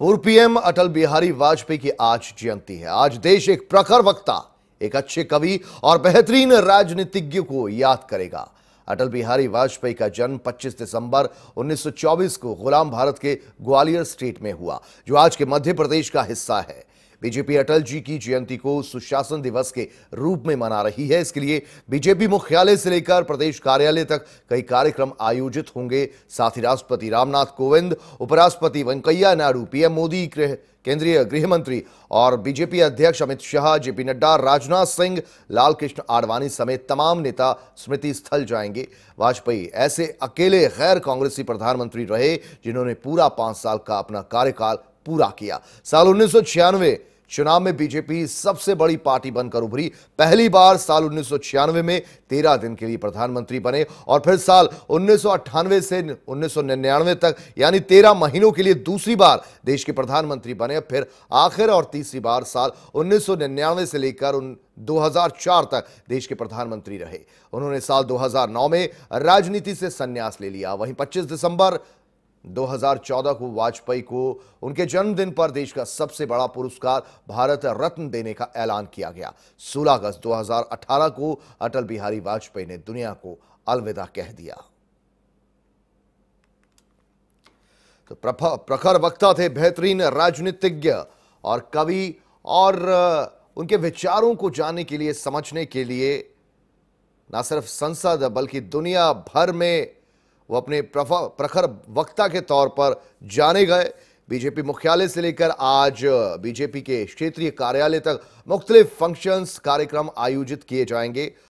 पूर्व पीएम अटल बिहारी वाजपेयी की आज जयंती है आज देश एक प्रखर वक्ता एक अच्छे कवि और बेहतरीन राजनीतिज्ञ को याद करेगा अटल बिहारी वाजपेयी का जन्म 25 दिसंबर 1924 को गुलाम भारत के ग्वालियर स्टेट में हुआ जो आज के मध्य प्रदेश का हिस्सा है बीजेपी अटल जी की जयंती को सुशासन दिवस के रूप में मना रही है इसके लिए बीजेपी मुख्यालय से लेकर प्रदेश कार्यालय तक कई कार्यक्रम आयोजित होंगे साथ ही राष्ट्रपति रामनाथ कोविंद उपराष्ट्रपति वेंकैया नायडू पीएम मोदी केंद्रीय गृह मंत्री और बीजेपी अध्यक्ष अमित शाह जेपी नड्डा राजनाथ सिंह लालकृष्ण आडवाणी समेत तमाम नेता स्मृति स्थल जाएंगे वाजपेयी ऐसे अकेले गैर कांग्रेसी प्रधानमंत्री रहे जिन्होंने पूरा पांच साल का अपना कार्यकाल पूरा किया साल उन्नीस चुनाव में बीजेपी सबसे बड़ी पार्टी बनकर उभरी पहली बार साल उन्नीस में तेरह दिन के लिए प्रधानमंत्री बने और फिर साल उन्नीस से उन्नीस तक यानी तेरह महीनों के लिए दूसरी बार देश के प्रधानमंत्री बने फिर आखिर और तीसरी बार साल उन्नीस से लेकर उन 2004 तक देश के प्रधानमंत्री रहे उन्होंने साल 2009 में राजनीति से संन्यास ले लिया वहीं 25 दिसंबर 2014 को वाजपेयी को उनके जन्मदिन पर देश का सबसे बड़ा पुरस्कार भारत रत्न देने का ऐलान किया गया 16 अगस्त 2018 को अटल बिहारी वाजपेयी ने दुनिया को अलविदा कह दिया तो प्रखर वक्ता थे बेहतरीन राजनीतिज्ञ और कवि और उनके विचारों को जानने के लिए समझने के लिए ना सिर्फ संसद बल्कि दुनिया भर में वो अपने प्रखर वक्ता के तौर पर जाने गए बीजेपी मुख्यालय से लेकर आज बीजेपी के क्षेत्रीय कार्यालय तक मुख्तलिफ फंक्शंस कार्यक्रम आयोजित किए जाएंगे